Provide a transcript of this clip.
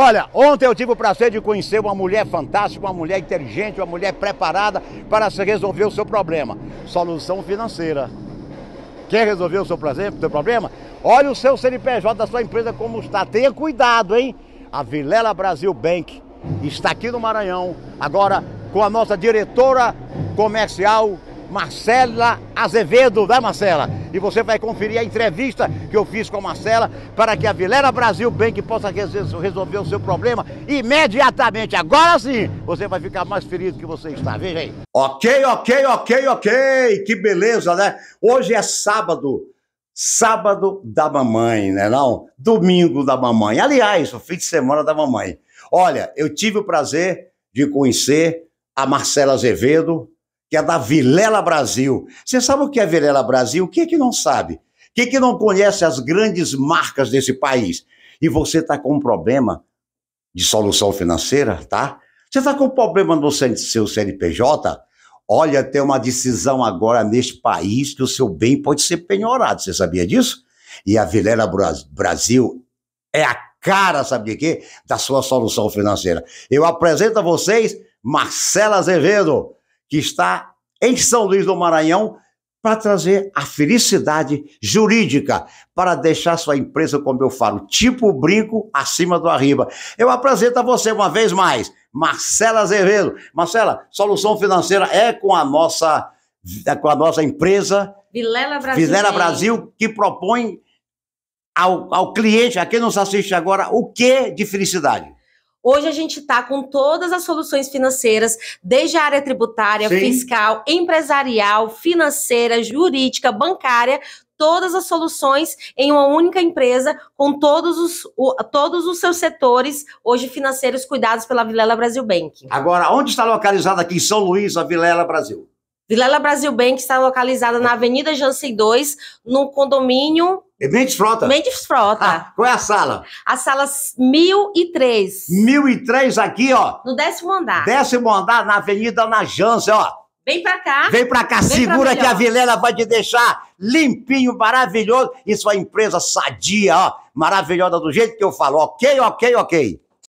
Olha, ontem eu tive o prazer de conhecer uma mulher fantástica, uma mulher inteligente, uma mulher preparada para resolver o seu problema. Solução financeira. Quer resolver o seu, seu problema? Olha o seu CNPJ da sua empresa como está. Tenha cuidado, hein? A Vilela Brasil Bank está aqui no Maranhão. Agora com a nossa diretora comercial Marcela Azevedo, né Marcela? E você vai conferir a entrevista que eu fiz com a Marcela para que a Vilera Brasil Bank possa resolver o seu problema imediatamente. Agora sim, você vai ficar mais feliz do que você está, veja aí. Ok, ok, ok, ok, que beleza, né? Hoje é sábado. Sábado da mamãe, né não? Domingo da mamãe. Aliás, o fim de semana da mamãe. Olha, eu tive o prazer de conhecer a Marcela Azevedo, que é da Vilela Brasil. Você sabe o que é Vilela Brasil? Quem é que não sabe? Quem é que não conhece as grandes marcas desse país? E você está com um problema de solução financeira, tá? Você está com um problema no seu CNPJ? Olha, tem uma decisão agora neste país que o seu bem pode ser penhorado. Você sabia disso? E a Vilela Brasil é a cara, sabe de quê? Da sua solução financeira. Eu apresento a vocês Marcela Azevedo que está em São Luís do Maranhão para trazer a felicidade jurídica, para deixar sua empresa, como eu falo, tipo brinco acima do arriba. Eu apresento a você uma vez mais, Marcela Azevedo. Marcela, solução financeira é com a nossa, é com a nossa empresa. Vilela Brasil. Vilela Brasil, que propõe ao, ao cliente, a quem nos assiste agora, o que de felicidade? Hoje a gente está com todas as soluções financeiras, desde a área tributária, Sim. fiscal, empresarial, financeira, jurídica, bancária, todas as soluções em uma única empresa, com todos os, o, todos os seus setores, hoje financeiros, cuidados pela Vilela Brasil Bank. Agora, onde está localizada aqui em São Luís a Vilela Brasil? Vilela Brasil Bank está localizada na tá. Avenida Jansen 2, no condomínio é, Mendes Frota. Mendes Frota. Ah, qual é a sala? A sala 1003. 1003 aqui, ó. No décimo andar. Décimo andar, na Avenida Najância, ó. Vem pra cá. Vem pra cá, Vem segura pra que a Vilela vai te deixar limpinho, maravilhoso. E sua empresa sadia, ó. Maravilhosa do jeito que eu falo. Ok, ok, ok.